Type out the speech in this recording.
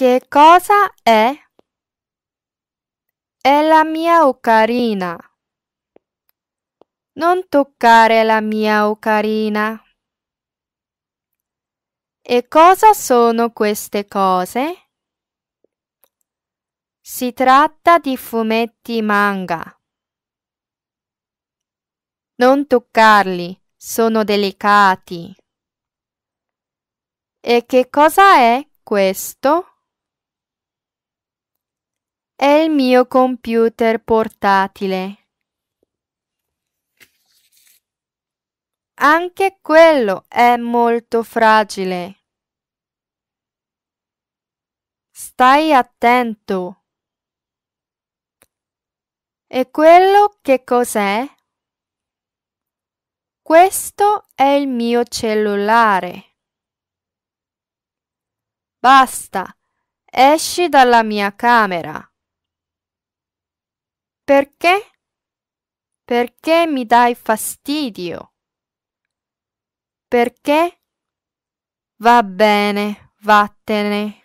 Che cosa è? È la mia ocarina. Non toccare la mia ocarina. E cosa sono queste cose? Si tratta di fumetti manga. Non toccarli, sono delicati. E che cosa è questo? È il mio computer portatile. Anche quello è molto fragile. Stai attento. E quello che cos'è? Questo è il mio cellulare. Basta, esci dalla mia camera. Perché? Perché mi dai fastidio? Perché? Va bene, vattene.